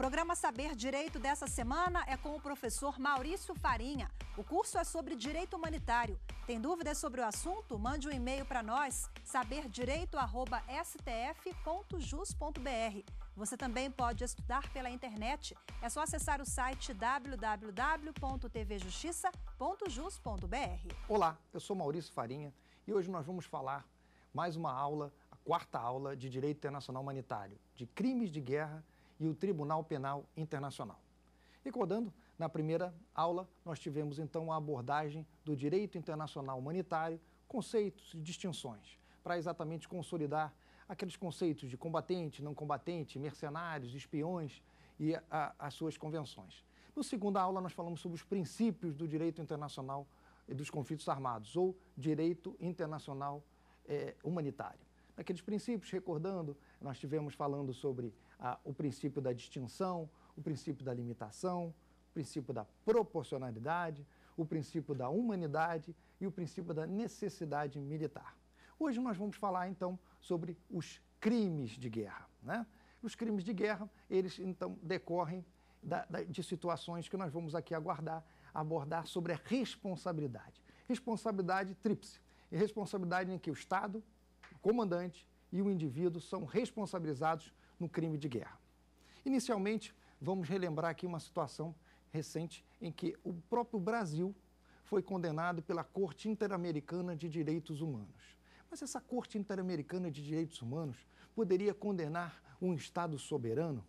programa Saber Direito dessa semana é com o professor Maurício Farinha. O curso é sobre direito humanitário. Tem dúvidas sobre o assunto? Mande um e-mail para nós, saberdireito.stf.jus.br. Você também pode estudar pela internet. É só acessar o site www.tvjustiça.jus.br. Olá, eu sou Maurício Farinha e hoje nós vamos falar mais uma aula, a quarta aula de Direito Internacional Humanitário, de crimes de guerra e o Tribunal Penal Internacional. Recordando, na primeira aula, nós tivemos então a abordagem do direito internacional humanitário, conceitos e distinções, para exatamente consolidar aqueles conceitos de combatente, não combatente, mercenários, espiões e a, as suas convenções. No segunda aula, nós falamos sobre os princípios do direito internacional dos conflitos armados, ou direito internacional é, humanitário. Naqueles princípios, recordando, nós tivemos falando sobre ah, o princípio da distinção, o princípio da limitação, o princípio da proporcionalidade, o princípio da humanidade e o princípio da necessidade militar. Hoje nós vamos falar então sobre os crimes de guerra. Né? Os crimes de guerra, eles então decorrem da, da, de situações que nós vamos aqui aguardar, abordar sobre a responsabilidade. Responsabilidade tríplice. E responsabilidade em que o Estado, o comandante e o indivíduo são responsabilizados no crime de guerra. Inicialmente, vamos relembrar aqui uma situação recente em que o próprio Brasil foi condenado pela Corte Interamericana de Direitos Humanos. Mas essa Corte Interamericana de Direitos Humanos poderia condenar um Estado soberano?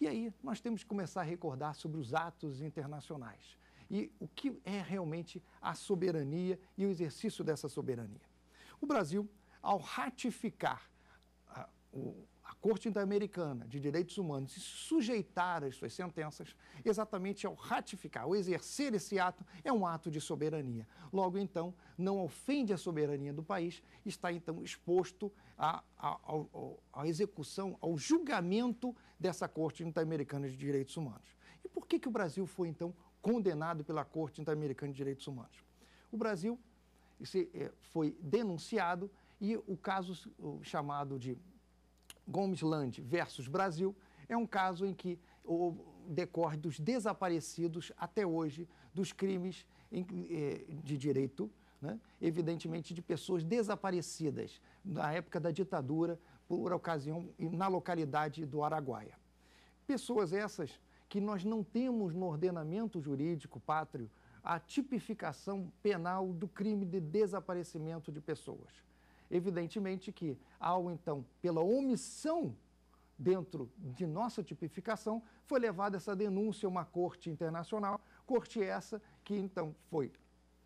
E aí nós temos que começar a recordar sobre os atos internacionais e o que é realmente a soberania e o exercício dessa soberania. O Brasil, ao ratificar ah, o, Corte Interamericana de Direitos Humanos se sujeitar às suas sentenças, exatamente ao ratificar, ao exercer esse ato, é um ato de soberania. Logo, então, não ofende a soberania do país, está, então, exposto à, à execução, ao julgamento dessa Corte Interamericana de Direitos Humanos. E por que, que o Brasil foi, então, condenado pela Corte Interamericana de Direitos Humanos? O Brasil eh, foi denunciado e o caso chamado de Gomes Land versus Brasil, é um caso em que o, decorre dos desaparecidos até hoje, dos crimes eh, de direito, né? evidentemente de pessoas desaparecidas na época da ditadura, por ocasião na localidade do Araguaia. Pessoas essas que nós não temos no ordenamento jurídico pátrio a tipificação penal do crime de desaparecimento de pessoas. Evidentemente que, ao então, pela omissão dentro de nossa tipificação, foi levada essa denúncia a uma corte internacional, corte essa que então foi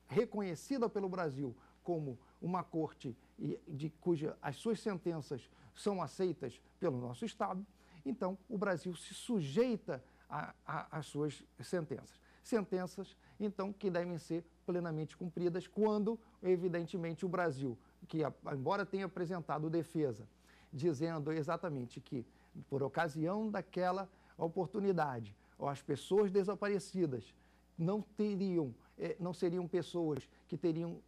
reconhecida pelo Brasil como uma corte de cuja as suas sentenças são aceitas pelo nosso Estado, então o Brasil se sujeita às suas sentenças. Sentenças, então, que devem ser plenamente cumpridas quando, evidentemente, o Brasil que, embora tenha apresentado defesa, dizendo exatamente que, por ocasião daquela oportunidade, as pessoas desaparecidas não teriam, é, não seriam pessoas que teriam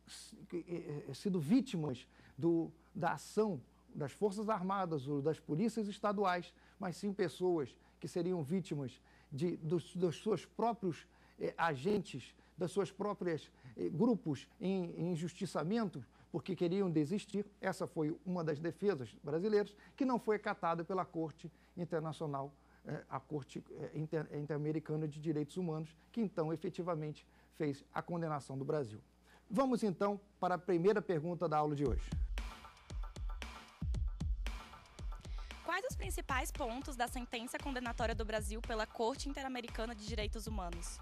é, é, sido vítimas do, da ação das Forças Armadas ou das polícias estaduais, mas sim pessoas que seriam vítimas de, dos, dos seus próprios agentes, das suas próprias grupos em, em injustiçamento porque queriam desistir. Essa foi uma das defesas brasileiras, que não foi acatada pela Corte Internacional, eh, a Corte eh, Interamericana de Direitos Humanos, que então efetivamente fez a condenação do Brasil. Vamos então para a primeira pergunta da aula de hoje. Quais os principais pontos da sentença condenatória do Brasil pela Corte Interamericana de Direitos Humanos?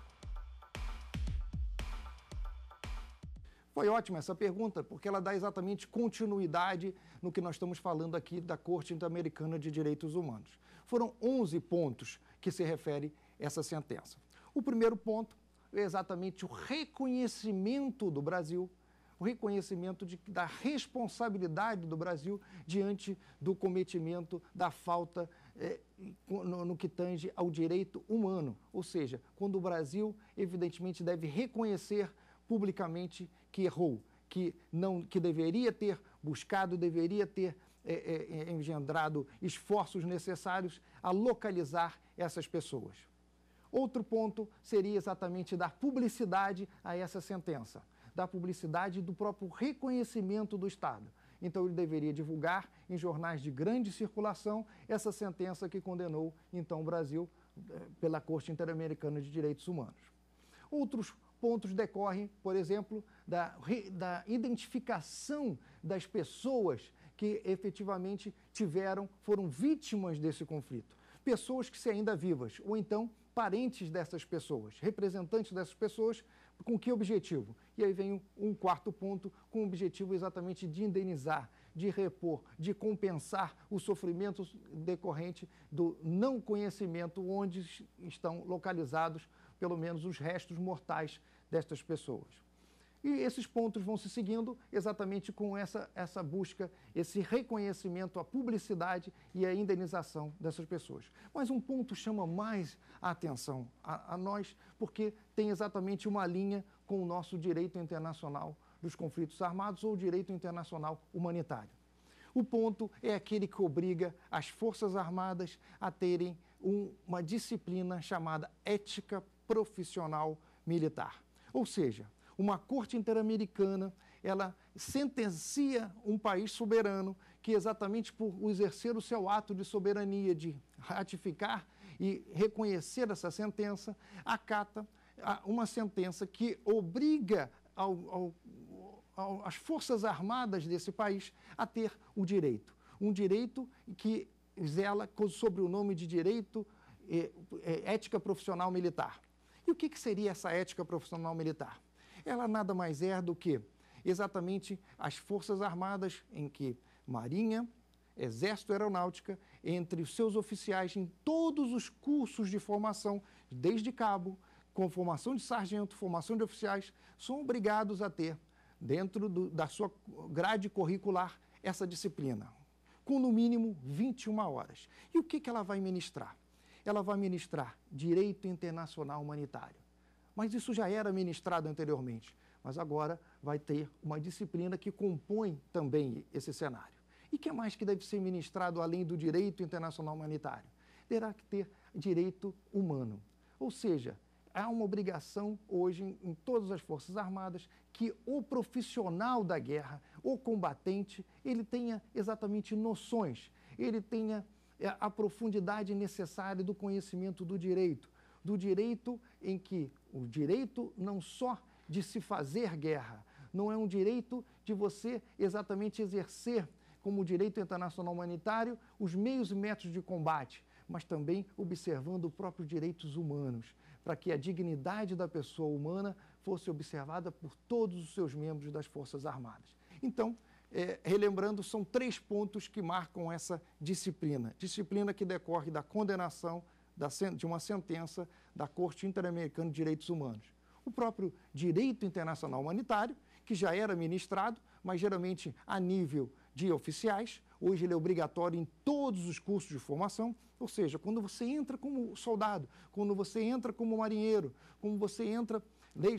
Foi ótima essa pergunta, porque ela dá exatamente continuidade no que nós estamos falando aqui da Corte Interamericana de Direitos Humanos. Foram 11 pontos que se refere essa sentença. O primeiro ponto é exatamente o reconhecimento do Brasil, o reconhecimento de, da responsabilidade do Brasil diante do cometimento da falta é, no, no que tange ao direito humano. Ou seja, quando o Brasil, evidentemente, deve reconhecer publicamente que errou, que não, que deveria ter buscado, deveria ter é, é, é, engendrado esforços necessários a localizar essas pessoas. Outro ponto seria exatamente dar publicidade a essa sentença, dar publicidade do próprio reconhecimento do Estado. Então ele deveria divulgar em jornais de grande circulação essa sentença que condenou então o Brasil é, pela Corte Interamericana de Direitos Humanos. Outros pontos decorrem, por exemplo, da, da identificação das pessoas que efetivamente tiveram, foram vítimas desse conflito. Pessoas que se ainda vivas, ou então parentes dessas pessoas, representantes dessas pessoas, com que objetivo? E aí vem um quarto ponto, com o objetivo exatamente de indenizar, de repor, de compensar o sofrimento decorrente do não conhecimento onde estão localizados, pelo menos, os restos mortais destas pessoas. E esses pontos vão se seguindo exatamente com essa, essa busca, esse reconhecimento, a publicidade e a indenização dessas pessoas. Mas um ponto chama mais a atenção a, a nós, porque tem exatamente uma linha com o nosso direito internacional dos conflitos armados ou direito internacional humanitário. O ponto é aquele que obriga as Forças Armadas a terem um, uma disciplina chamada ética profissional militar. Ou seja, uma corte interamericana, ela sentencia um país soberano que exatamente por exercer o seu ato de soberania, de ratificar e reconhecer essa sentença, acata uma sentença que obriga ao, ao, ao, as forças armadas desse país a ter o direito. Um direito que zela sobre o nome de direito é, é, ética profissional militar. E o que, que seria essa ética profissional militar? Ela nada mais é do que exatamente as Forças Armadas, em que Marinha, Exército Aeronáutica, entre os seus oficiais em todos os cursos de formação, desde cabo, com formação de sargento, formação de oficiais, são obrigados a ter, dentro do, da sua grade curricular, essa disciplina, com no mínimo 21 horas. E o que, que ela vai ministrar? ela vai ministrar direito internacional humanitário. Mas isso já era ministrado anteriormente, mas agora vai ter uma disciplina que compõe também esse cenário. E que mais que deve ser ministrado além do direito internacional humanitário? Terá que ter direito humano. Ou seja, há uma obrigação hoje em, em, todas as Forças Armadas que o profissional da guerra, o combatente, ele tenha exatamente noções, ele tenha é a profundidade necessária do conhecimento do direito, do direito em que o direito não só de se fazer guerra, não é um direito de você exatamente exercer, como direito internacional humanitário, os meios e métodos de combate, mas também observando os próprios direitos humanos, para que a dignidade da pessoa humana fosse observada por todos os seus membros das Forças Armadas. Então, é, relembrando, são três pontos que marcam essa disciplina. Disciplina que decorre da condenação da, de uma sentença da Corte Interamericana de Direitos Humanos. O próprio direito internacional humanitário, que já era ministrado, mas geralmente a nível de oficiais, hoje ele é obrigatório em todos os cursos de formação, ou seja, quando você entra como soldado, quando você entra como marinheiro, quando você entra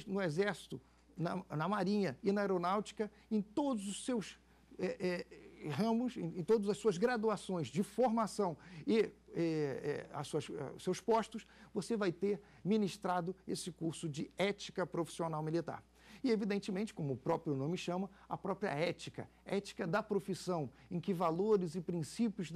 no exército, na, na marinha e na aeronáutica, em todos os seus é, é, ramos, em, em, todas as suas graduações de formação e é, é as suas, é, seus postos, você vai ter ministrado esse curso de ética profissional militar. E, evidentemente, como o próprio nome chama, a própria ética, ética da profissão, em que valores e princípios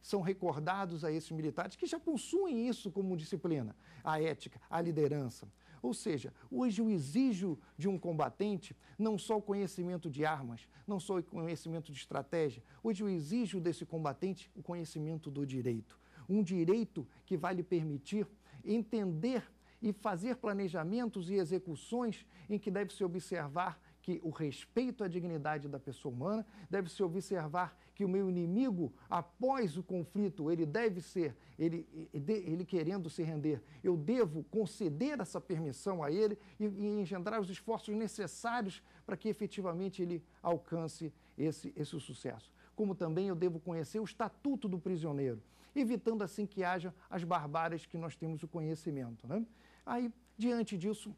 são recordados a esses militares que já possuem isso como disciplina, a ética, a liderança. Ou seja, hoje eu exijo de um combatente não só o conhecimento de armas, não só o conhecimento de estratégia, hoje eu exijo desse combatente o conhecimento do direito. Um direito que vai lhe permitir entender e fazer planejamentos e execuções em que deve se observar que o respeito à dignidade da pessoa humana, deve se observar que o meu inimigo, após o conflito, ele deve ser, ele, ele querendo se render, eu devo conceder essa permissão a ele e, e engendrar os esforços necessários para que efetivamente ele alcance esse, esse sucesso. Como também eu devo conhecer o estatuto do prisioneiro, evitando assim que haja as barbáries que nós temos o conhecimento. Né? Aí, diante disso,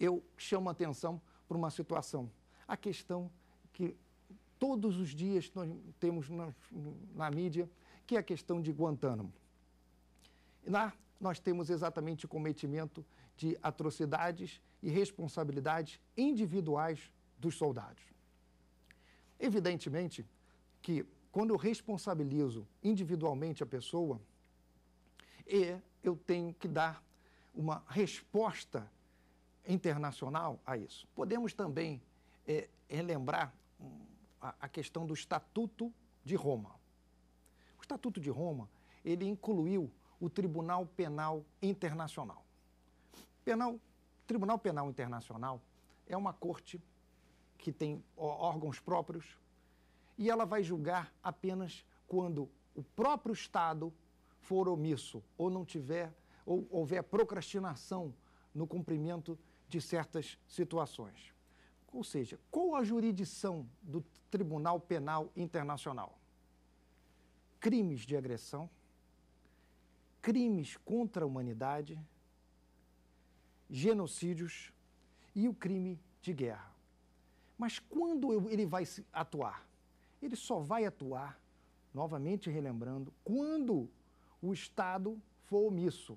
eu chamo a atenção para uma situação, a questão que todos os dias nós temos na, na mídia, que é a questão de Guantánamo. Lá nós temos exatamente o cometimento de atrocidades e responsabilidades individuais dos soldados. Evidentemente que quando eu responsabilizo individualmente a pessoa, eu tenho que dar uma resposta internacional a isso. Podemos também é, relembrar a, questão do Estatuto de Roma. O Estatuto de Roma, ele incluiu o Tribunal Penal Internacional. Penal, Tribunal Penal Internacional é uma corte que tem órgãos próprios e ela vai julgar apenas quando o próprio Estado for omisso ou não tiver ou houver procrastinação no cumprimento de certas situações. Ou seja, qual a jurisdição do Tribunal Penal Internacional? Crimes de agressão, crimes contra a humanidade, genocídios e o crime de guerra. Mas quando ele vai atuar? Ele só vai atuar, novamente relembrando, quando o Estado for omisso,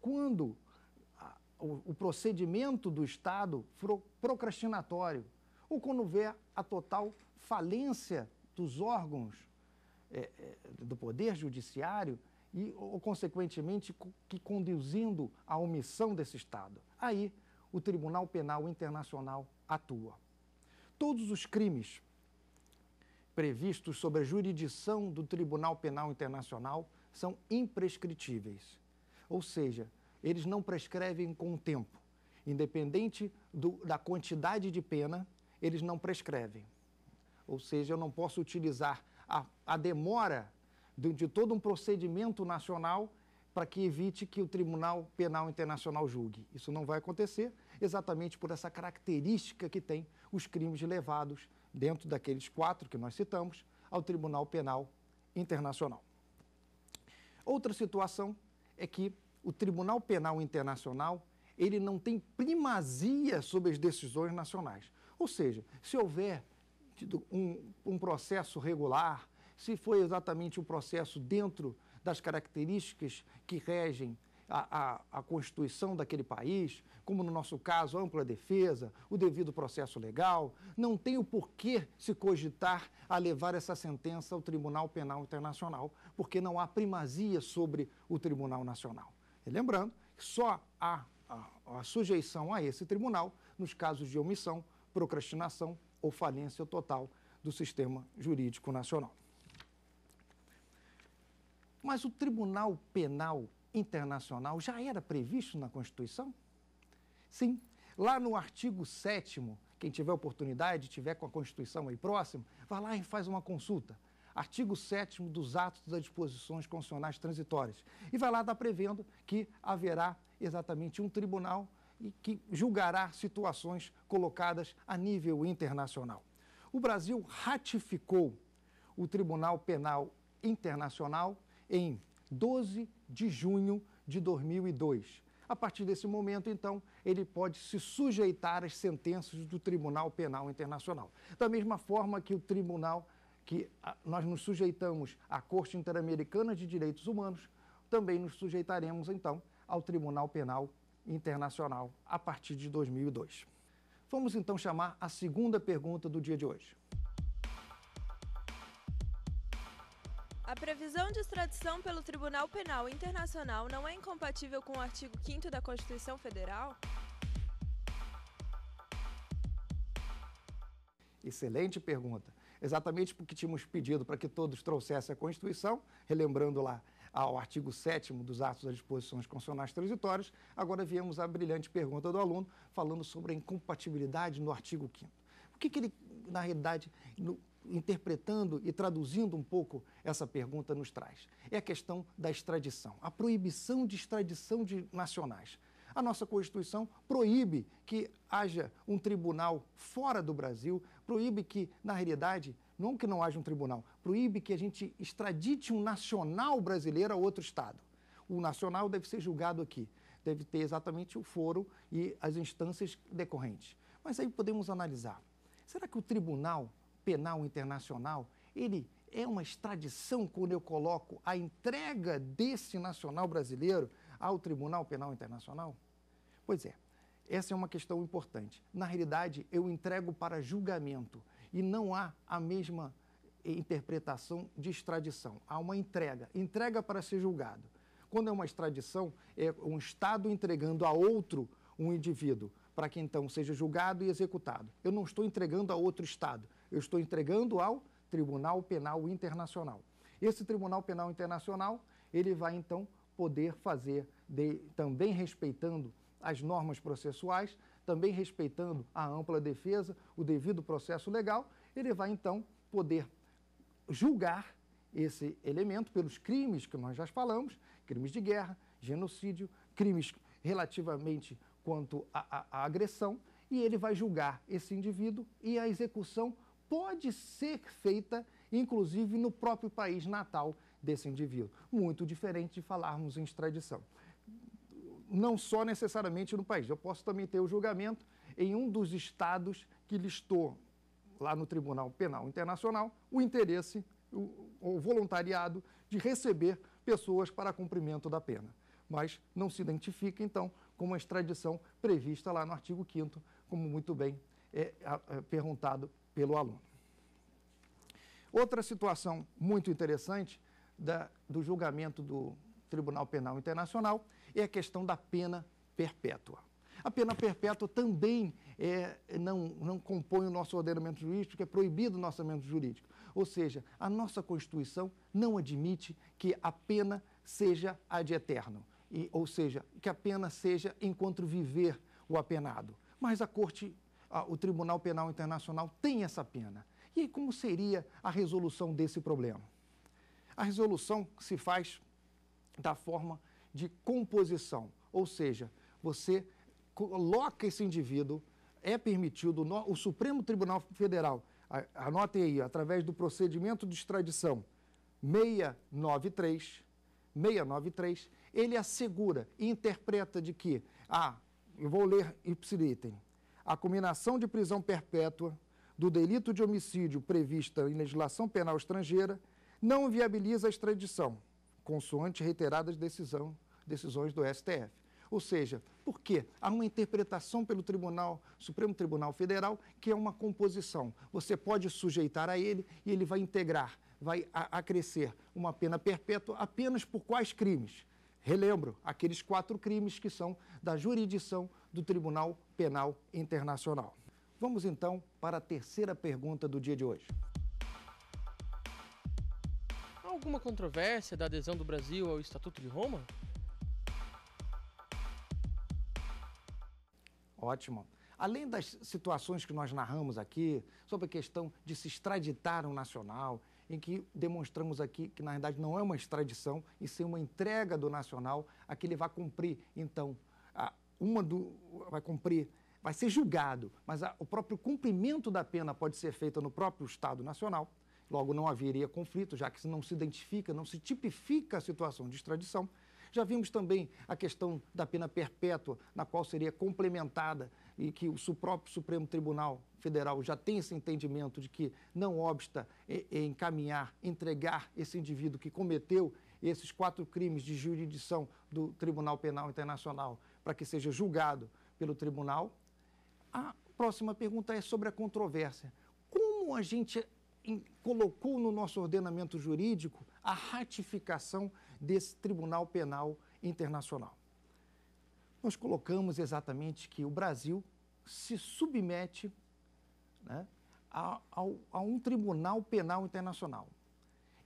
quando o, procedimento do Estado procrastinatório, ou quando vê a total falência dos órgãos é, é do Poder Judiciário e, ou, consequentemente, que conduzindo à omissão desse Estado. Aí, o Tribunal Penal Internacional atua. Todos os crimes previstos sobre a jurisdição do Tribunal Penal Internacional são imprescritíveis, ou seja, eles não prescrevem com o tempo. Independente do, da quantidade de pena, eles não prescrevem. Ou seja, eu não posso utilizar a, a demora de, de todo um procedimento nacional para que evite que o Tribunal Penal Internacional julgue. Isso não vai acontecer, exatamente por essa característica que tem os crimes levados dentro daqueles quatro que nós citamos ao Tribunal Penal Internacional. Outra situação é que o Tribunal Penal Internacional ele não tem primazia sobre as decisões nacionais. Ou seja, se houver um, um processo regular, se foi exatamente o um processo dentro das características que regem a, a, a, Constituição daquele país, como no nosso caso, ampla defesa, o devido processo legal, não tem o porquê se cogitar a levar essa sentença ao Tribunal Penal Internacional, porque não há primazia sobre o Tribunal Nacional lembrando que só há a, a sujeição a esse tribunal nos casos de omissão, procrastinação ou falência total do sistema jurídico nacional. Mas o Tribunal Penal Internacional já era previsto na Constituição? Sim, lá no artigo 7 quem tiver oportunidade, tiver com a Constituição aí próximo, vá lá e faz uma consulta artigo 7 dos atos das disposições constitucionais transitórias. E vai lá estar prevendo que haverá exatamente um tribunal que julgará situações colocadas a nível internacional. O Brasil ratificou o Tribunal Penal Internacional em 12 de junho de 2002. A partir desse momento, então, ele pode se sujeitar às sentenças do Tribunal Penal Internacional. Da mesma forma que o Tribunal que ah, nós nos sujeitamos à Corte Interamericana de Direitos Humanos, também nos sujeitaremos, então, ao Tribunal Penal Internacional a partir de 2002. Vamos então chamar a segunda pergunta do dia de hoje. A previsão de extradição pelo Tribunal Penal Internacional não é incompatível com o artigo 5 da Constituição Federal? Excelente pergunta exatamente porque tínhamos pedido para que todos trouxessem a Constituição, relembrando lá ao artigo 7 dos atos das disposições constitucionais transitórias, agora viemos à brilhante pergunta do aluno falando sobre a incompatibilidade no artigo 5 O que, que ele, na realidade, no, interpretando e traduzindo um pouco essa pergunta nos traz? É a questão da extradição, a proibição de extradição de nacionais. A nossa Constituição proíbe que haja um tribunal fora do Brasil, proíbe que, na realidade, não que não haja um tribunal, proíbe que a gente extradite um nacional brasileiro a outro Estado. O nacional deve ser julgado aqui, deve ter exatamente o foro e as instâncias decorrentes. Mas aí podemos analisar. Será que o Tribunal Penal Internacional, ele é uma extradição quando eu coloco a entrega desse nacional brasileiro ao Tribunal Penal Internacional? Pois é, essa é uma questão importante. Na realidade, eu entrego para julgamento e não há a mesma interpretação de extradição. Há uma entrega, entrega para ser julgado. Quando é uma extradição, é um Estado entregando a outro um indivíduo para que então seja julgado e executado. Eu não estou entregando a outro Estado, eu estou entregando ao Tribunal Penal Internacional. Esse Tribunal Penal Internacional, ele vai então poder fazer, de, também respeitando as normas processuais, também respeitando a ampla defesa, o devido processo legal, ele vai então poder julgar esse elemento pelos crimes que nós já falamos, crimes de guerra, genocídio, crimes relativamente quanto à agressão, e ele vai julgar esse indivíduo e a execução pode ser feita, inclusive, no próprio país natal desse indivíduo. Muito diferente de falarmos em extradição. Não só necessariamente no país, eu posso também ter o julgamento em um dos estados que listou lá no Tribunal Penal Internacional o interesse, o, o voluntariado de receber pessoas para cumprimento da pena. Mas não se identifica, então, com a extradição prevista lá no artigo 5 como muito bem é, é, perguntado pelo aluno. Outra situação muito interessante da, do julgamento do Tribunal Penal Internacional é a questão da pena perpétua. A pena perpétua também é, não, não compõe o nosso ordenamento jurídico, é proibido o nosso ordenamento jurídico. Ou seja, a nossa Constituição não admite que a pena seja ad eterno, e, ou seja, que a pena seja enquanto viver o apenado. Mas a Corte, a, o Tribunal Penal Internacional tem essa pena. E como seria a resolução desse problema? A resolução se faz da forma de composição, ou seja, você coloca esse indivíduo, é permitido, o Supremo Tribunal Federal, anotem aí, através do procedimento de extradição 693, 693, ele assegura e interpreta de que, ah, eu vou ler ipsilitem, a combinação de prisão perpétua do delito de homicídio prevista em legislação penal estrangeira não viabiliza a extradição, consoante reiteradas decisão, decisões do STF. Ou seja, por quê? Há uma interpretação pelo Tribunal, Supremo Tribunal Federal, que é uma composição. Você pode sujeitar a ele e ele vai integrar, vai acrescer uma pena perpétua apenas por quais crimes? Relembro, aqueles quatro crimes que são da jurisdição do Tribunal Penal Internacional. Vamos então para a terceira pergunta do dia de hoje alguma controvérsia da adesão do Brasil ao Estatuto de Roma? Ótimo. Além das situações que nós narramos aqui, sobre a questão de se extraditar um nacional, em que demonstramos aqui que, na verdade, não é uma extradição, e sim uma entrega do nacional a que ele vai cumprir, então, uma do. vai cumprir vai ser julgado, mas a, o próprio cumprimento da pena pode ser feito no próprio Estado Nacional. Logo, não haveria conflito, já que não se identifica, não se tipifica a situação de extradição. Já vimos também a questão da pena perpétua, na qual seria complementada e que o próprio Supremo Tribunal Federal já tem esse entendimento de que não obsta encaminhar, entregar esse indivíduo que cometeu esses quatro crimes de jurisdição do Tribunal Penal Internacional para que seja julgado pelo tribunal. A próxima pergunta é sobre a controvérsia. Como a gente colocou no nosso ordenamento jurídico a ratificação desse Tribunal Penal Internacional. Nós colocamos exatamente que o Brasil se submete né, a, a um Tribunal Penal Internacional.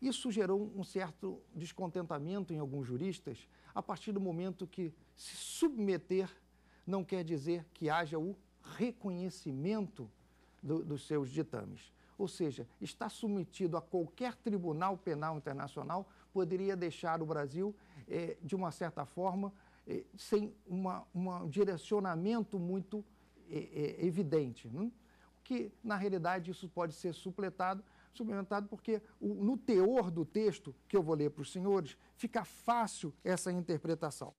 Isso gerou um certo descontentamento em alguns juristas, a partir do momento que se submeter não quer dizer que haja o reconhecimento do, dos seus ditames ou seja, está submetido a qualquer tribunal penal internacional, poderia deixar o Brasil, eh, de uma certa forma, eh, sem uma, uma, um direcionamento muito eh, evidente. Né? Que, na realidade, isso pode ser supletado, suplementado porque o, no teor do texto, que eu vou ler para os senhores, fica fácil essa interpretação.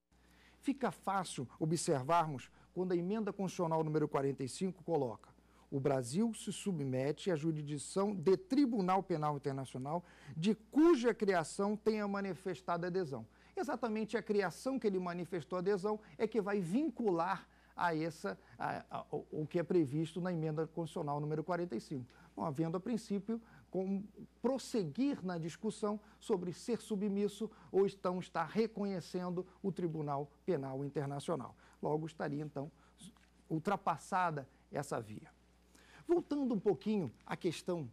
Fica fácil observarmos quando a emenda constitucional número 45 coloca o Brasil se submete à jurisdição de Tribunal Penal Internacional, de cuja criação tenha manifestado adesão. Exatamente a criação que ele manifestou adesão é que vai vincular a essa a, a, o que é previsto na emenda constitucional número 45. Não havendo a princípio como prosseguir na discussão sobre ser submisso ou então estar reconhecendo o Tribunal Penal Internacional. Logo estaria então ultrapassada essa via. Voltando um pouquinho à questão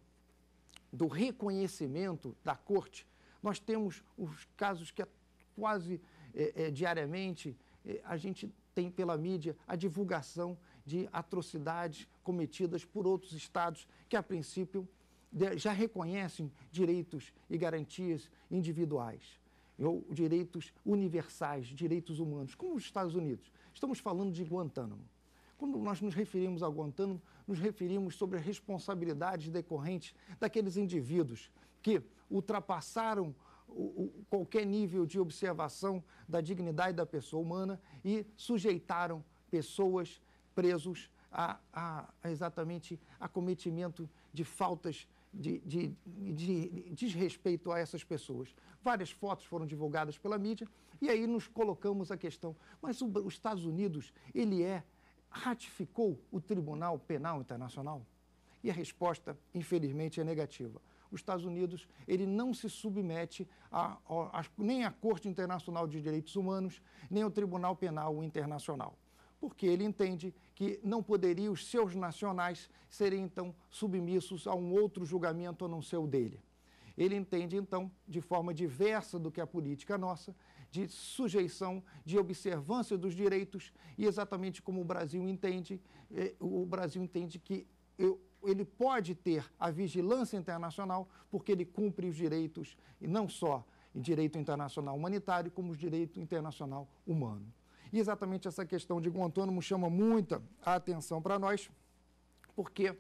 do reconhecimento da corte, nós temos os casos que é quase é, é, diariamente é, a gente tem pela mídia a divulgação de atrocidades cometidas por outros estados que, a princípio, já reconhecem direitos e garantias individuais, ou direitos universais, direitos humanos, como os Estados Unidos. Estamos falando de Guantánamo. Quando nós nos referimos a Guantánamo, nos referimos sobre as responsabilidades decorrentes daqueles indivíduos que ultrapassaram o, o, qualquer nível de observação da dignidade da pessoa humana e sujeitaram pessoas presos a, a, a exatamente a cometimento de faltas de, de, de, de, desrespeito a essas pessoas. Várias fotos foram divulgadas pela mídia e aí nos colocamos a questão, mas o, os Estados Unidos, ele é ratificou o Tribunal Penal Internacional? E a resposta, infelizmente, é negativa. Os Estados Unidos, ele não se submete a, a, a, nem à Corte Internacional de Direitos Humanos, nem ao Tribunal Penal Internacional, porque ele entende que não poderia os seus nacionais serem, então, submissos a um outro julgamento a não ser o dele. Ele entende, então, de forma diversa do que a política nossa, de sujeição, de observância dos direitos, e exatamente como o Brasil entende, é, o Brasil entende que ele pode ter a vigilância internacional porque ele cumpre os direitos, e não só direito internacional humanitário, como os direito internacional humano. E exatamente essa questão de Guantánamo chama muita atenção para nós, porque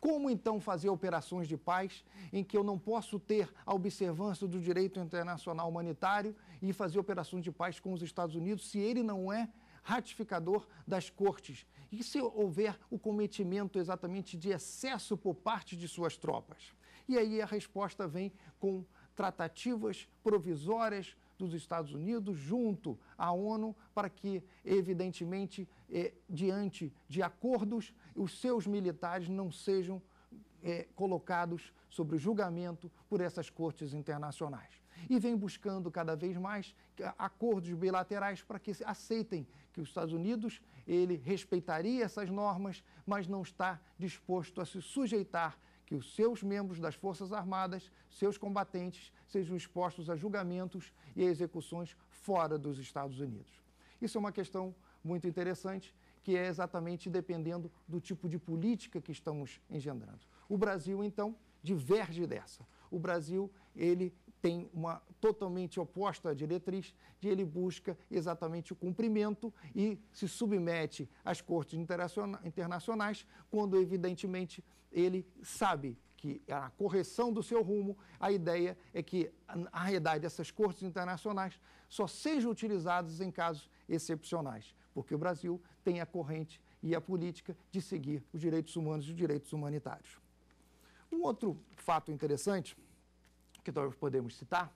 como então fazer operações de paz em que eu não posso ter a observância do direito internacional humanitário e fazer operações de paz com os Estados Unidos se ele não é ratificador das cortes? E se houver o cometimento exatamente de excesso por parte de suas tropas? E aí a resposta vem com tratativas provisórias dos Estados Unidos junto à ONU para que, evidentemente, eh, diante de acordos, os seus militares não sejam eh, colocados sobre julgamento por essas cortes internacionais. E vem buscando cada vez mais eh, acordos bilaterais para que aceitem que os Estados Unidos ele respeitaria essas normas, mas não está disposto a se sujeitar que os seus membros das Forças Armadas, seus combatentes, sejam expostos a julgamentos e a execuções fora dos Estados Unidos. Isso é uma questão muito interessante, que é exatamente dependendo do tipo de política que estamos engendrando. O Brasil, então, diverge dessa. O Brasil, ele tem uma totalmente oposta diretriz, de ele busca exatamente o cumprimento e se submete às cortes internacionais, quando evidentemente ele sabe que é a correção do seu rumo, a ideia é que, na realidade, essas cortes internacionais só sejam utilizadas em casos excepcionais, porque o Brasil tem a corrente e a política de seguir os direitos humanos e os direitos humanitários. Um outro fato interessante que nós podemos citar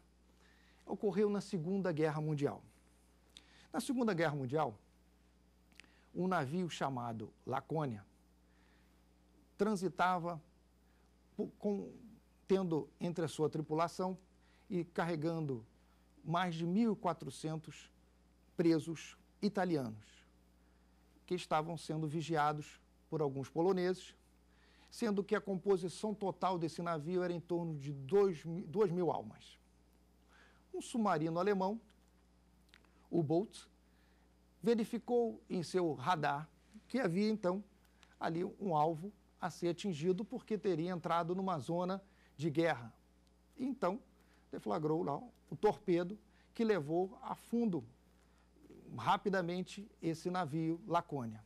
ocorreu na Segunda Guerra Mundial. Na Segunda Guerra Mundial, um navio chamado Lacônia transitava com, tendo entre a sua tripulação e carregando mais de 1.400 presos italianos que estavam sendo vigiados por alguns poloneses sendo que a composição total desse navio era em torno de 2 mil almas. Um submarino alemão, o Boltz, verificou em seu radar que havia então ali um alvo a ser atingido porque teria entrado numa zona de guerra. Então, deflagrou lá o torpedo que levou a fundo rapidamente esse navio Lacônia.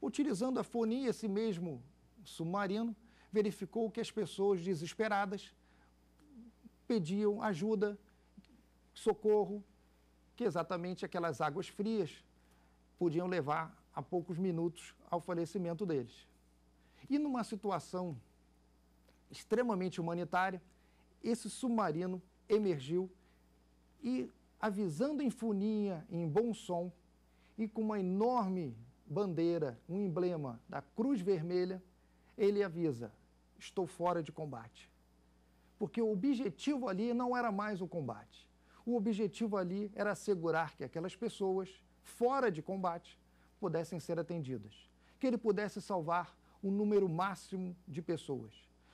Utilizando a fonia, esse mesmo submarino, verificou que as pessoas desesperadas pediam ajuda, socorro, que exatamente aquelas águas frias podiam levar a poucos minutos ao falecimento deles. E numa situação extremamente humanitária, esse submarino emergiu e, avisando em funinha, em bom som, e com uma enorme bandeira, um emblema da Cruz Vermelha, ele avisa: estou fora de combate. Porque o objetivo ali não era mais o combate. O objetivo ali era assegurar que aquelas pessoas, fora de combate, pudessem ser atendidas. Que ele pudesse salvar um número máximo de pessoas.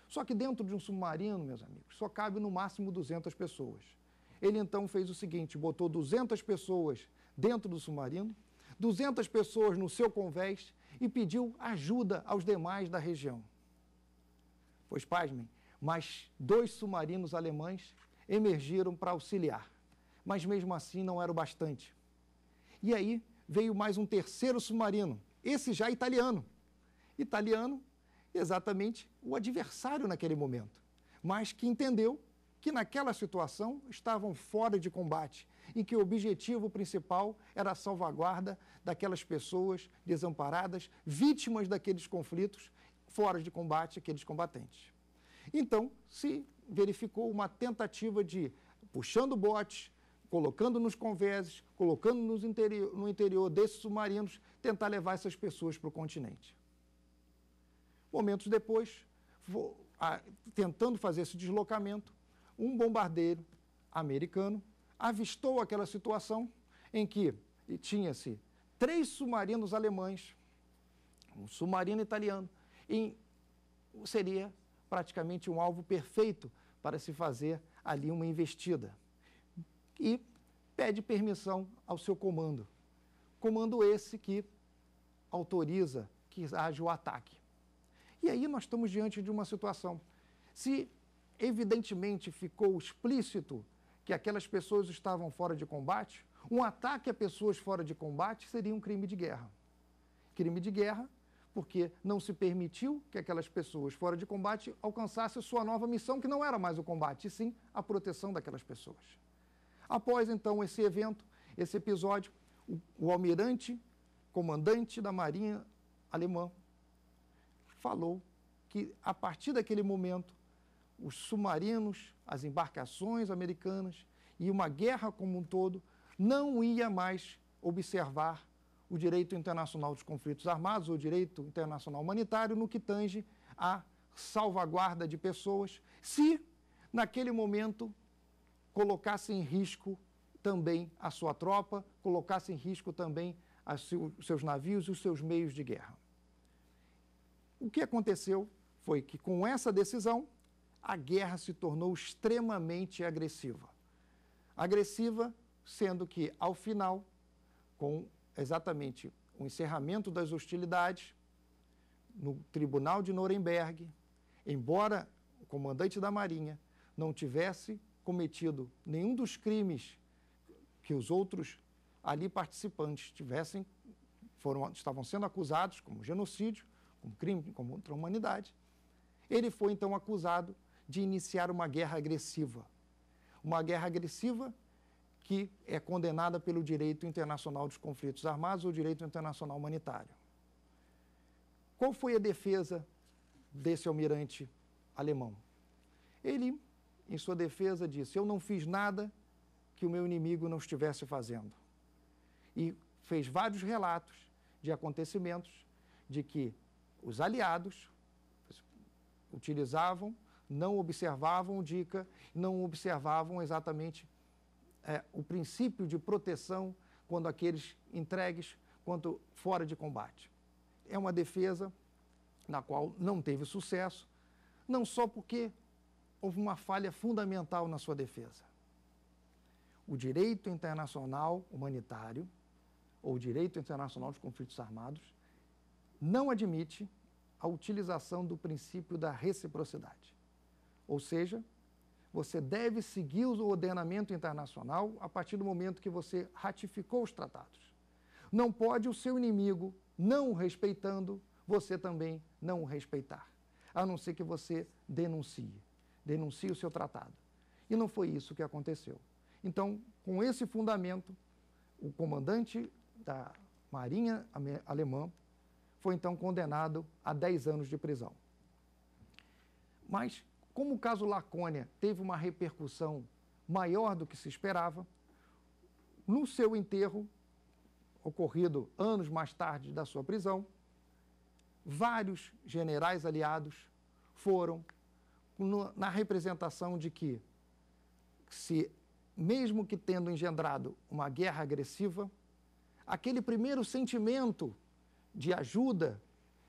Só que dentro de um submarino, meus amigos, só cabe no máximo 200 pessoas. Ele então fez o seguinte: botou 200 pessoas dentro do submarino, 200 pessoas no seu convés e pediu ajuda aos demais da região. Pois, pasmem, mas dois submarinos alemães emergiram para auxiliar, mas mesmo assim não era o bastante. E aí veio mais um terceiro submarino, esse já italiano. Italiano, exatamente o adversário naquele momento, mas que entendeu que naquela situação estavam fora de combate em que o objetivo principal era a salvaguarda daquelas pessoas desamparadas, vítimas daqueles conflitos, fora de combate, aqueles combatentes. Então, se verificou uma tentativa de, puxando botes, colocando nos convéses, colocando nos interior, no interior desses submarinos, tentar levar essas pessoas para o continente. Momentos depois, tentando fazer esse deslocamento, um bombardeiro americano avistou aquela situação em que tinha-se três submarinos alemães, um submarino italiano, e seria praticamente um alvo perfeito para se fazer ali uma investida. E pede permissão ao seu comando. Comando esse que autoriza que haja o ataque. E aí nós estamos diante de uma situação. Se evidentemente ficou explícito que aquelas pessoas estavam fora de combate, um ataque a pessoas fora de combate seria um crime de guerra. Crime de guerra porque não se permitiu que aquelas pessoas fora de combate alcançassem sua nova missão, que não era mais o combate, e sim a proteção daquelas pessoas. Após então esse evento, esse episódio, o, o almirante, comandante da Marinha alemã, falou que a partir daquele momento os submarinos, as embarcações americanas e uma guerra como um todo não ia mais observar o direito internacional dos conflitos armados ou direito internacional humanitário no que tange à salvaguarda de pessoas, se naquele momento colocasse em risco também a sua tropa, colocasse em risco também os seus navios e os seus meios de guerra. O que aconteceu foi que, com essa decisão, a guerra se tornou extremamente agressiva. Agressiva, sendo que, ao final, com exatamente o encerramento das hostilidades, no Tribunal de Nuremberg, embora o comandante da Marinha não tivesse cometido nenhum dos crimes que os outros ali participantes tivessem foram, estavam sendo acusados como genocídio, como crime contra a humanidade, ele foi então acusado de iniciar uma guerra agressiva. Uma guerra agressiva que é condenada pelo direito internacional dos conflitos armados ou direito internacional humanitário. Qual foi a defesa desse almirante alemão? Ele, em sua defesa, disse: Eu não fiz nada que o meu inimigo não estivesse fazendo. E fez vários relatos de acontecimentos de que os aliados utilizavam não observavam dica, não observavam exatamente é, o princípio de proteção quando aqueles entregues, quanto fora de combate. É uma defesa na qual não teve sucesso, não só porque houve uma falha fundamental na sua defesa. O direito internacional humanitário, ou direito internacional de conflitos armados, não admite a utilização do princípio da reciprocidade. Ou seja, você deve seguir o ordenamento internacional a partir do momento que você ratificou os tratados. Não pode o seu inimigo, não o respeitando, você também não o respeitar, a não ser que você denuncie, denuncie o seu tratado. E não foi isso que aconteceu. Então, com esse fundamento, o comandante da Marinha Alemã foi então condenado a 10 anos de prisão. Mas como o caso Lacônia teve uma repercussão maior do que se esperava, no seu enterro, ocorrido anos mais tarde da sua prisão, vários generais aliados foram na representação de que, se mesmo que tendo engendrado uma guerra agressiva, aquele primeiro sentimento de ajuda,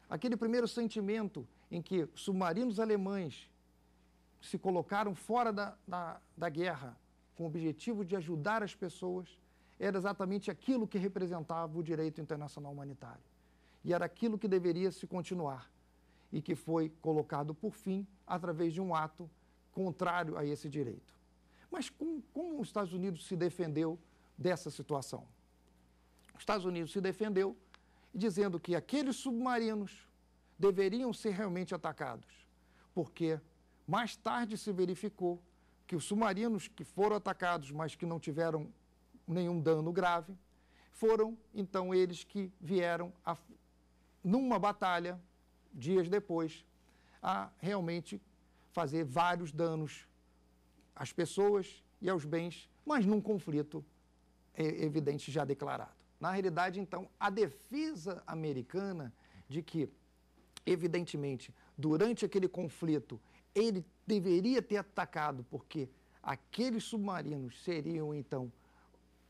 aquele primeiro sentimento em que submarinos alemães se colocaram fora da, da, da guerra com o objetivo de ajudar as pessoas era exatamente aquilo que representava o direito internacional humanitário. E era aquilo que deveria se continuar e que foi colocado por fim através de um ato contrário a esse direito. Mas como, como os Estados Unidos se defendeu dessa situação? Os Estados Unidos se defendeu dizendo que aqueles submarinos deveriam ser realmente atacados, porque mais tarde se verificou que os submarinos que foram atacados, mas que não tiveram nenhum dano grave, foram então eles que vieram, a, numa batalha, dias depois, a realmente fazer vários danos às pessoas e aos bens, mas num conflito é, evidente já declarado. Na realidade, então, a defesa americana de que, evidentemente, durante aquele conflito ele deveria ter atacado, porque aqueles submarinos seriam então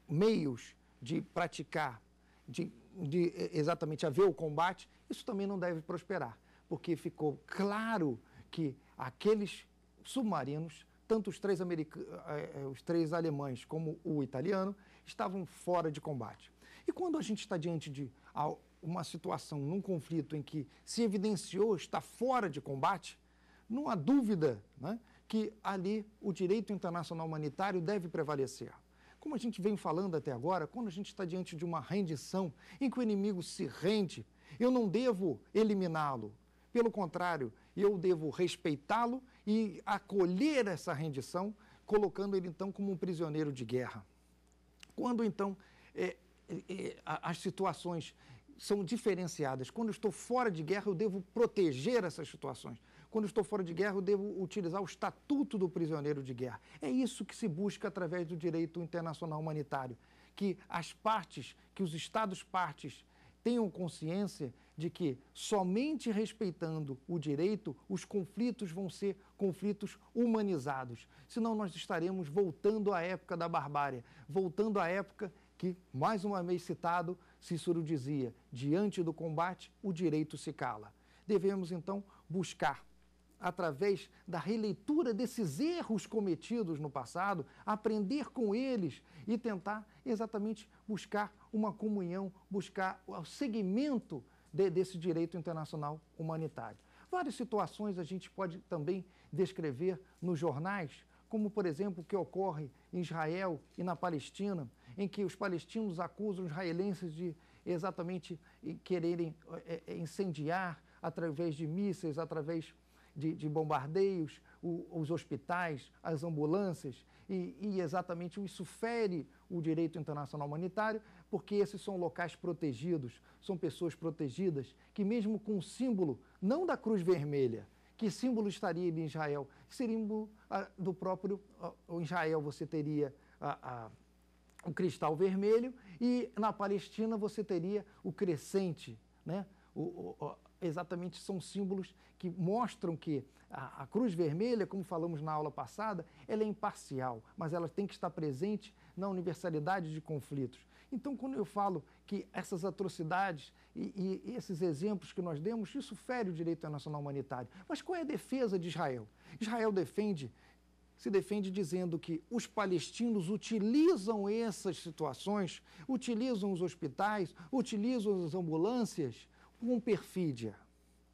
meios de praticar, de, de eh, exatamente haver o combate, isso também não deve prosperar, porque ficou claro que aqueles submarinos, tanto os três, americ... Eh, eh, os três alemães como o italiano, estavam fora de combate. E quando a gente está diante de uma situação, num conflito em que se evidenciou estar fora de combate, não há dúvida né, que ali o direito internacional humanitário deve prevalecer. Como a gente vem falando até agora, quando a gente está diante de uma rendição em que o inimigo se rende, eu não devo eliminá-lo. Pelo contrário, eu devo respeitá-lo e acolher essa rendição, colocando ele então como um prisioneiro de guerra. Quando então é, é, é as situações são diferenciadas, quando eu estou fora de guerra, eu devo proteger essas situações. Quando estou fora de guerra, eu devo utilizar o Estatuto do Prisioneiro de Guerra. É isso que se busca através do direito internacional humanitário, que as partes, que os Estados partes tenham consciência de que somente respeitando o direito os conflitos vão ser conflitos humanizados. Senão nós estaremos voltando à época da barbárie, voltando à época que, mais uma vez citado, Cícero dizia: diante do combate, o direito se cala. Devemos então buscar através da releitura desses erros cometidos no passado, aprender com eles e tentar exatamente buscar uma comunhão, buscar o segmento de, desse direito internacional humanitário. Várias situações a gente pode também descrever nos jornais, como por exemplo o que ocorre em Israel e na Palestina, em que os palestinos acusam os israelenses de exatamente eh, quererem eh, eh, incendiar através de mísseis, através de, de bombardeios, o, os hospitais, as ambulâncias, e, e, exatamente isso fere o direito internacional humanitário, porque esses são locais protegidos, são pessoas protegidas, que mesmo com o símbolo, não da Cruz Vermelha, que símbolo estaria em Israel? Símbolo ah, do próprio ah, Israel, você teria a, ah, a o cristal vermelho e na Palestina você teria o crescente, né? O, o, exatamente são símbolos que mostram que a, a, cruz vermelha, como falamos na aula passada, ela é imparcial, mas ela tem que estar presente na universalidade de conflitos. Então, quando eu falo que essas atrocidades e, e esses exemplos que nós demos, isso fere o direito internacional humanitário. Mas qual é a defesa de Israel? Israel defende se defende dizendo que os palestinos utilizam essas situações, utilizam os hospitais, utilizam as ambulâncias com perfídia.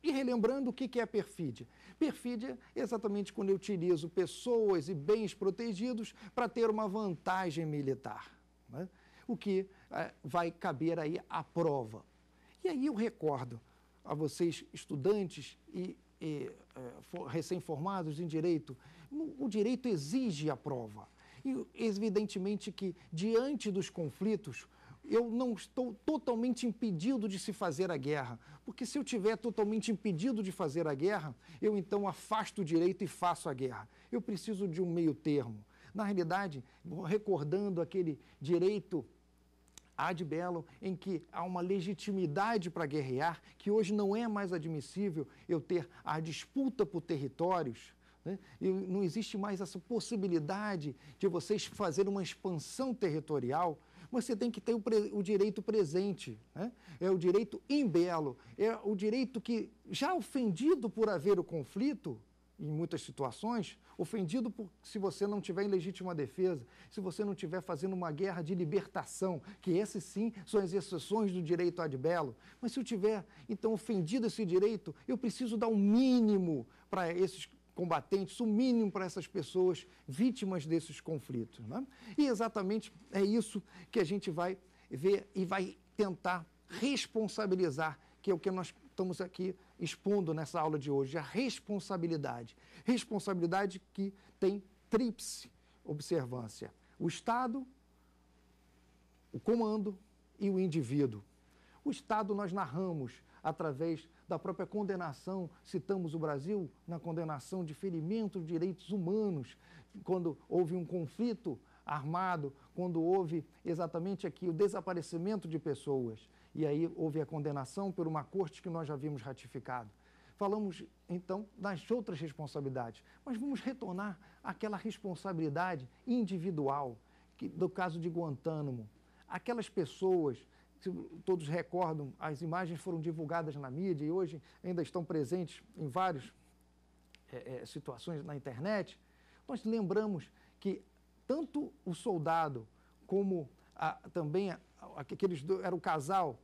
E relembrando o que é perfídia. Perfídia é exatamente quando eu utilizo pessoas e bens protegidos para ter uma vantagem militar, né? o que é, vai caber aí à prova. E aí eu recordo a vocês, estudantes e, e é, recém-formados em direito, o direito exige a prova. E evidentemente que, diante dos conflitos, eu não estou totalmente impedido de se fazer a guerra. Porque se eu tiver totalmente impedido de fazer a guerra, eu então afasto o direito e faço a guerra. Eu preciso de um meio termo. Na realidade, recordando aquele direito ad belo em que há uma legitimidade para guerrear, que hoje não é mais admissível eu ter a disputa por territórios, né? não existe mais essa possibilidade de vocês fazer uma expansão territorial você tem que ter o, pre, o direito presente, né? é o direito imbelo, é o direito que, já ofendido por haver o conflito, em muitas situações, ofendido por, se você não tiver em legítima defesa, se você não tiver fazendo uma guerra de libertação, que esses sim são as exceções do direito ad belo. Mas se eu tiver, então, ofendido esse direito, eu preciso dar um mínimo para esses combatentes, o mínimo para essas pessoas vítimas desses conflitos. Né? E exatamente é isso que a gente vai ver e vai tentar responsabilizar, que é o que nós estamos aqui expondo nessa aula de hoje, a responsabilidade. Responsabilidade que tem tríplice observância: o Estado, o comando e o indivíduo. O Estado nós narramos através da própria condenação, citamos o Brasil na condenação de ferimentos de direitos humanos, quando houve um conflito armado, quando houve exatamente aqui o desaparecimento de pessoas. E aí houve a condenação por uma corte que nós já vimos ratificado. Falamos então das outras responsabilidades, mas vamos retornar àquela responsabilidade individual que, do caso de Guantánamo. Aquelas pessoas se todos recordam, as imagens foram divulgadas na mídia e hoje ainda estão presentes em várias é, é, situações na internet. Nós lembramos que tanto o soldado como a, também a, aqueles dois, era o casal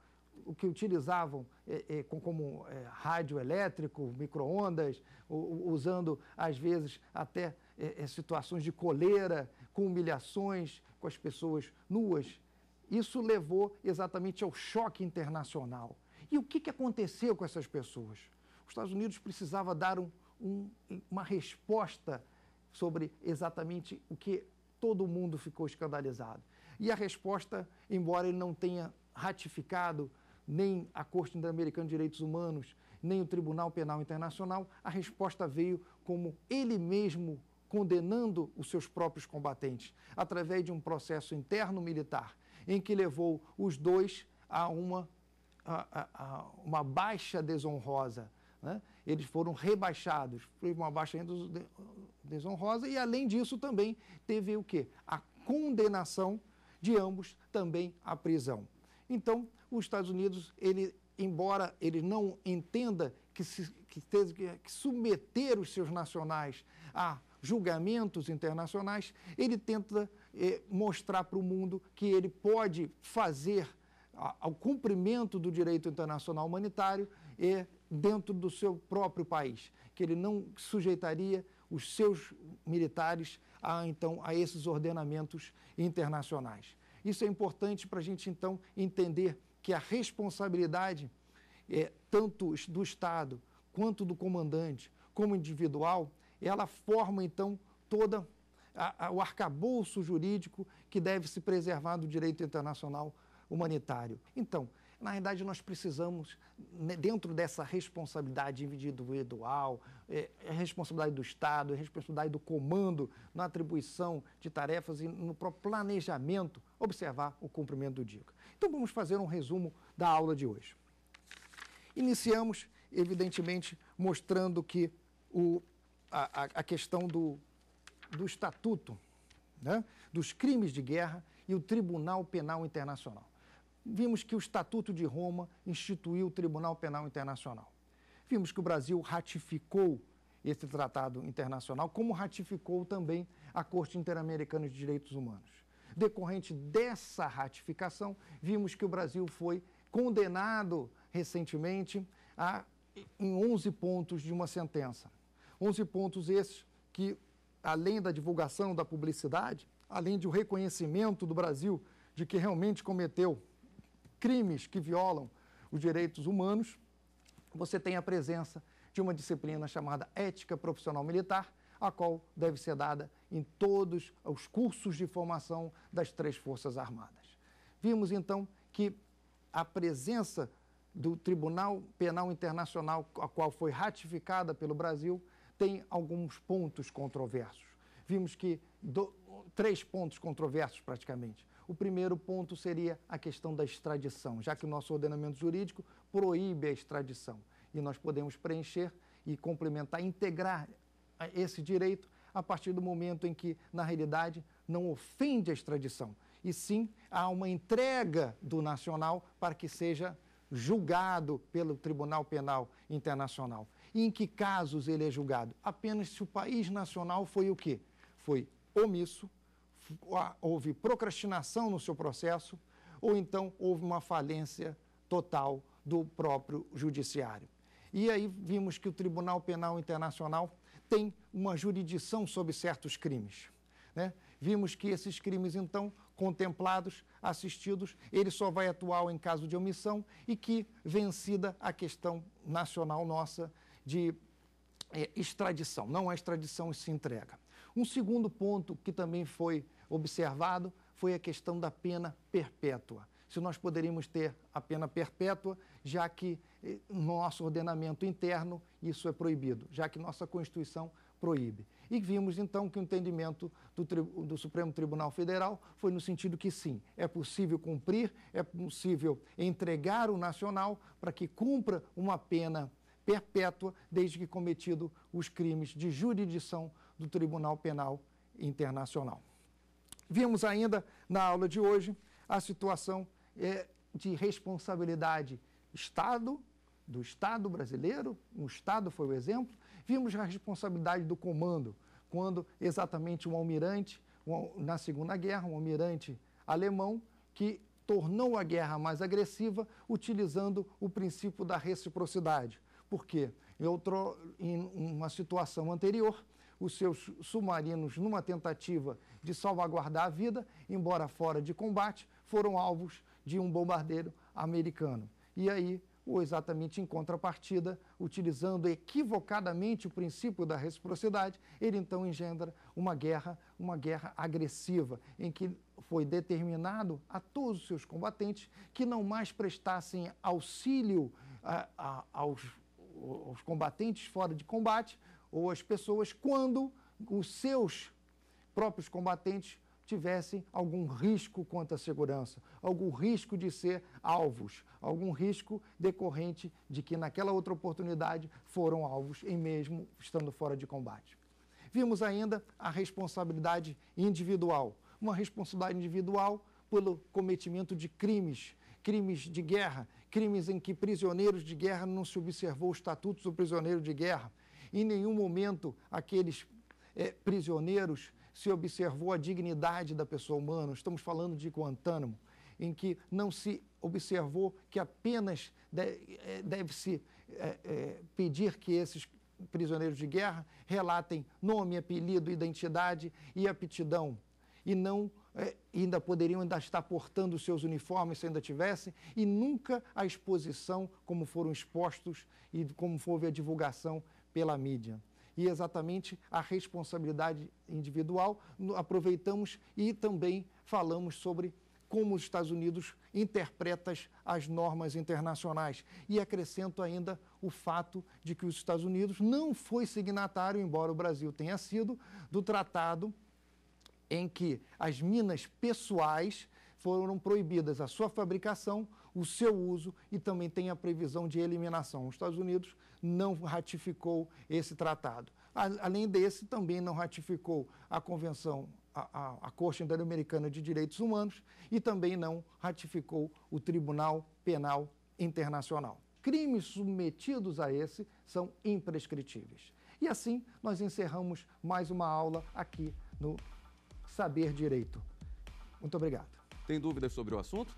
o que utilizavam é, é, como é, rádio elétrico, micro-ondas, usando às vezes até situações de coleira, com humilhações, com as pessoas nuas isso levou exatamente ao choque internacional. E o que, que aconteceu com essas pessoas? Os Estados Unidos precisava dar um, um, uma resposta sobre exatamente o que todo mundo ficou escandalizado. E a resposta, embora ele não tenha ratificado nem a Corte Interamericana de Direitos Humanos, nem o Tribunal Penal Internacional, a resposta veio como ele mesmo condenando os seus próprios combatentes, através de um processo interno militar em que levou os dois a uma, a, a, a uma baixa desonrosa. Né? Eles foram rebaixados, foi uma baixa desonrosa, e além disso também teve o quê? A condenação de ambos também à prisão. Então, os Estados Unidos, ele, embora ele não entenda que, se, que teve que submeter os seus nacionais a julgamentos internacionais, ele tenta eh, mostrar para o mundo que ele pode fazer ao cumprimento do direito internacional humanitário eh, dentro do seu próprio país, que ele não sujeitaria os seus militares a então a esses ordenamentos internacionais. Isso é importante para a gente então entender que a responsabilidade é tanto do Estado quanto do comandante, como individual, ela forma então toda a, a, o arcabouço jurídico que deve se preservar do direito internacional humanitário. Então, na verdade, nós precisamos, né, dentro dessa responsabilidade individual, é, é responsabilidade do Estado, é responsabilidade do comando na atribuição de tarefas e no próprio planejamento, observar o cumprimento do DICA. Então, vamos fazer um resumo da aula de hoje. Iniciamos, evidentemente, mostrando que o, a, a questão do, do estatuto né, dos crimes de guerra e o Tribunal Penal Internacional. Vimos que o Estatuto de Roma instituiu o Tribunal Penal Internacional. Vimos que o Brasil ratificou esse tratado internacional, como ratificou também a Corte Interamericana de Direitos Humanos. Decorrente dessa ratificação, vimos que o Brasil foi condenado recentemente a, em 11 pontos de uma sentença. 11 pontos esses que, além da divulgação da publicidade, além do reconhecimento do Brasil de que realmente cometeu crimes que violam os direitos humanos, você tem a presença de uma disciplina chamada ética profissional militar, a qual deve ser dada em todos os cursos de formação das três Forças Armadas. Vimos então que a presença do Tribunal Penal Internacional, a qual foi ratificada pelo Brasil, tem alguns pontos controversos. Vimos que do, três pontos controversos praticamente. O primeiro ponto seria a questão da extradição, já que o nosso ordenamento jurídico proíbe a extradição. E nós podemos preencher e complementar, integrar esse direito a partir do momento em que, na realidade, não ofende a extradição, e sim há uma entrega do nacional para que seja julgado pelo Tribunal Penal Internacional. E em que casos ele é julgado? Apenas se o país nacional foi o quê? Foi omisso, houve procrastinação no seu processo, ou então houve uma falência total do próprio judiciário. E aí vimos que o Tribunal Penal Internacional tem uma jurisdição sobre certos crimes. Né? Vimos que esses crimes, então, contemplados, assistidos, ele só vai atuar em caso de omissão e que, vencida a questão nacional nossa de é, extradição, não há extradição e se entrega. Um segundo ponto que também foi observado foi a questão da pena perpétua. Se nós poderíamos ter a pena perpétua, já que no é, nosso ordenamento interno isso é proibido, já que nossa Constituição proíbe. E vimos então que o entendimento do, do, Supremo Tribunal Federal foi no sentido que sim, é possível cumprir, é possível entregar o nacional para que cumpra uma pena perpétua, desde que cometido os crimes de jurisdição do Tribunal Penal Internacional. Vimos ainda na aula de hoje a situação é, de responsabilidade Estado, do Estado brasileiro, o Estado foi o exemplo, Vimos a responsabilidade do comando, quando exatamente um almirante, na Segunda Guerra, um almirante alemão, que tornou a guerra mais agressiva utilizando o princípio da reciprocidade. Por quê? Em uma situação anterior, os seus submarinos, numa tentativa de salvaguardar a vida, embora fora de combate, foram alvos de um bombardeiro americano. E aí ou exatamente em contrapartida, utilizando equivocadamente o princípio da reciprocidade, ele então engendra uma guerra, uma guerra agressiva, em que foi determinado a todos os seus combatentes que não mais prestassem auxílio a, ah, a, aos, aos combatentes fora de combate ou às pessoas quando os seus próprios combatentes tivessem algum risco quanto à segurança, algum risco de ser alvos, algum risco decorrente de que naquela outra oportunidade foram alvos e mesmo estando fora de combate. Vimos ainda a responsabilidade individual, uma responsabilidade individual pelo cometimento de crimes crimes de guerra, crimes em que prisioneiros de guerra não se observou o estatuto do prisioneiro de guerra. Em nenhum momento aqueles é, prisioneiros se observou a dignidade da pessoa humana, estamos falando de Guantánamo, em que não se observou que apenas é, deve-se é, é, pedir que esses prisioneiros de guerra relatem nome, apelido, identidade e aptidão, e não ainda poderiam ainda estar portando seus uniformes se ainda tivessem, e nunca a exposição como foram expostos e como houve a divulgação pela mídia e exatamente a responsabilidade individual, aproveitamos e também falamos sobre como os Estados Unidos interpretam as normas internacionais. E acrescento ainda o fato de que os Estados Unidos não foi signatário, embora o Brasil tenha sido, do tratado em que as minas pessoais foram proibidas a sua fabricação, o seu uso e também tem a previsão de eliminação. Os Estados Unidos não ratificou esse tratado. Além desse, também não ratificou a Convenção, a, a, a Corte Interamericana de Direitos Humanos e também não ratificou o Tribunal Penal Internacional. Crimes submetidos a esse são imprescritíveis. E assim nós encerramos mais uma aula aqui no Saber Direito. Muito obrigado. Tem dúvidas sobre o assunto?